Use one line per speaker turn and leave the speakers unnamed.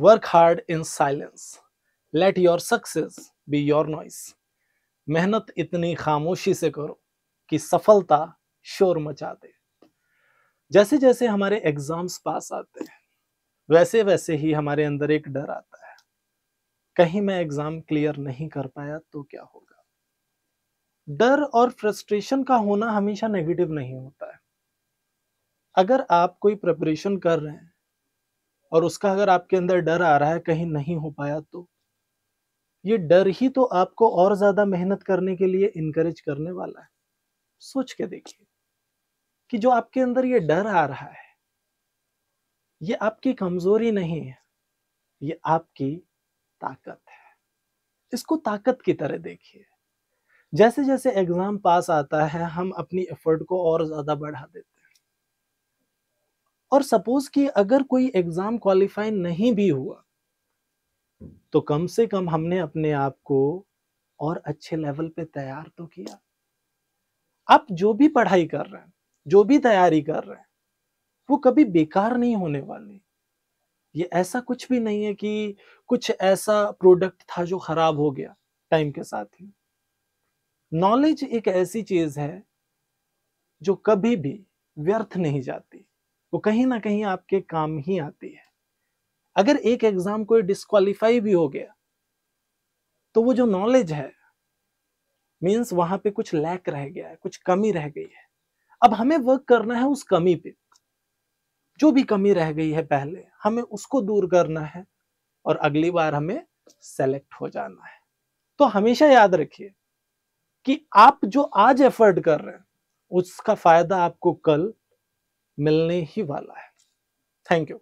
work hard in silence let your success be your noise मेहनत इतनी खामोशी से करो कि सफलता शोर मचा दे जैसे जैसे हमारे एग्जाम्स पास आते हैं वैसे वैसे ही हमारे अंदर एक डर आता है कहीं मैं एग्जाम क्लियर नहीं कर पाया तो क्या होगा डर और फ्रस्ट्रेशन का होना हमेशा नेगेटिव नहीं होता है अगर आप कोई प्रिपरेशन कर रहे हैं और उसका अगर आपके अंदर डर आ रहा है कहीं नहीं हो पाया तो ये डर ही तो आपको और ज़्यादा मेहनत करने के लिए इनक्रेज करने वाला है सोच के देखिए कि जो आपके अंदर ये डर आ रहा है ये आपकी कमज़ोरी नहीं है ये आपकी ताकत है इसको ताकत की तरह देखिए जैसे जैसे एग्ज़ाम पास आता है हम अपनी एफर्ट को और ज़्यादा बढ़ा देते और सपोज कि अगर कोई एग्जाम क्वालिफाई नहीं भी हुआ तो कम से कम हमने अपने आप को और अच्छे लेवल पे तैयार तो किया आप जो भी पढ़ाई कर रहे हैं जो भी तैयारी कर रहे हैं वो कभी बेकार नहीं होने वाली ये ऐसा कुछ भी नहीं है कि कुछ ऐसा प्रोडक्ट था जो खराब हो गया टाइम के साथ ही नॉलेज एक ऐसी चीज है जो कभी भी व्यर्थ नहीं जाती वो कहीं ना कहीं आपके काम ही आती है अगर एक एग्जाम कोई डिस्कालीफाई भी हो गया तो वो जो नॉलेज है मीन्स वहां पे कुछ लैक रह गया है कुछ कमी रह गई है अब हमें वर्क करना है उस कमी पे जो भी कमी रह गई है पहले हमें उसको दूर करना है और अगली बार हमें सेलेक्ट हो जाना है तो हमेशा याद रखिए कि आप जो आज एफर्ट कर रहे हैं उसका फायदा आपको कल मिलने ही वाला है थैंक यू